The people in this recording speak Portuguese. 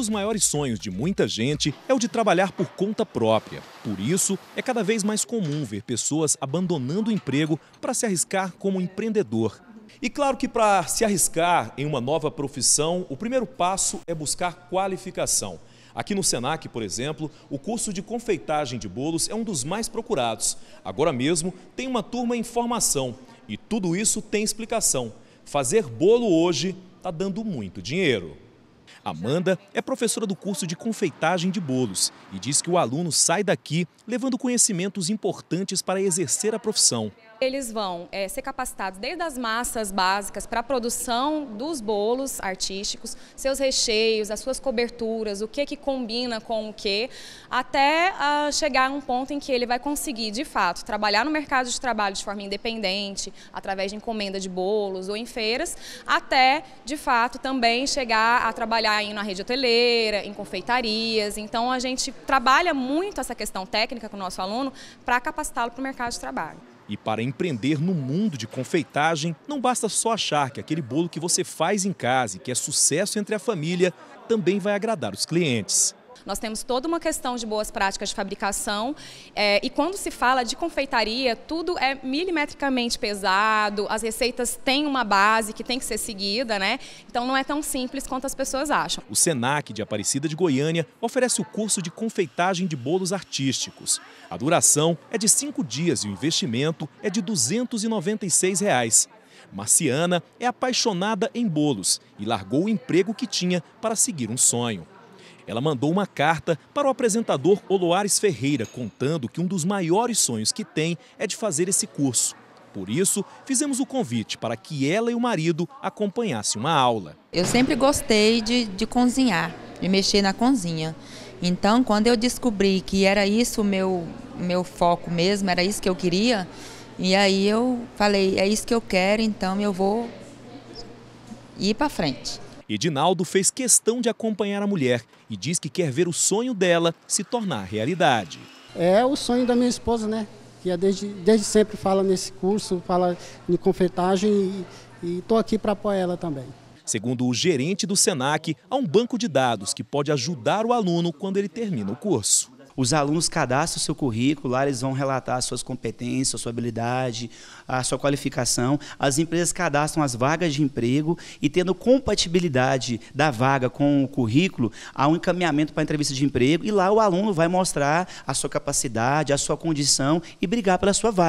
dos maiores sonhos de muita gente é o de trabalhar por conta própria. Por isso, é cada vez mais comum ver pessoas abandonando o emprego para se arriscar como empreendedor. E claro que para se arriscar em uma nova profissão, o primeiro passo é buscar qualificação. Aqui no Senac, por exemplo, o curso de confeitagem de bolos é um dos mais procurados. Agora mesmo tem uma turma em formação e tudo isso tem explicação. Fazer bolo hoje está dando muito dinheiro. Amanda é professora do curso de confeitagem de bolos e diz que o aluno sai daqui levando conhecimentos importantes para exercer a profissão. Eles vão é, ser capacitados desde as massas básicas para a produção dos bolos artísticos, seus recheios, as suas coberturas, o que que combina com o que, até uh, chegar a um ponto em que ele vai conseguir, de fato, trabalhar no mercado de trabalho de forma independente, através de encomenda de bolos ou em feiras, até, de fato, também chegar a trabalhar trabalhar em, na rede hoteleira, em confeitarias. Então, a gente trabalha muito essa questão técnica com o nosso aluno para capacitá-lo para o mercado de trabalho. E para empreender no mundo de confeitagem, não basta só achar que aquele bolo que você faz em casa e que é sucesso entre a família também vai agradar os clientes. Nós temos toda uma questão de boas práticas de fabricação é, e quando se fala de confeitaria, tudo é milimetricamente pesado, as receitas têm uma base que tem que ser seguida, né? Então não é tão simples quanto as pessoas acham. O Senac de Aparecida de Goiânia oferece o curso de confeitagem de bolos artísticos. A duração é de cinco dias e o investimento é de R$ 296. Reais. Marciana é apaixonada em bolos e largou o emprego que tinha para seguir um sonho. Ela mandou uma carta para o apresentador Oloares Ferreira, contando que um dos maiores sonhos que tem é de fazer esse curso. Por isso, fizemos o convite para que ela e o marido acompanhassem uma aula. Eu sempre gostei de, de cozinhar, de mexer na cozinha. Então, quando eu descobri que era isso o meu, meu foco mesmo, era isso que eu queria, e aí eu falei, é isso que eu quero, então eu vou ir para frente. Edinaldo fez questão de acompanhar a mulher e diz que quer ver o sonho dela se tornar realidade. É o sonho da minha esposa, né? Que é desde, desde sempre fala nesse curso, fala de confeitagem e estou aqui para apoiar ela também. Segundo o gerente do SENAC, há um banco de dados que pode ajudar o aluno quando ele termina o curso. Os alunos cadastram o seu currículo, lá eles vão relatar as suas competências, a sua habilidade, a sua qualificação. As empresas cadastram as vagas de emprego e, tendo compatibilidade da vaga com o currículo, há um encaminhamento para a entrevista de emprego e lá o aluno vai mostrar a sua capacidade, a sua condição e brigar pela sua vaga.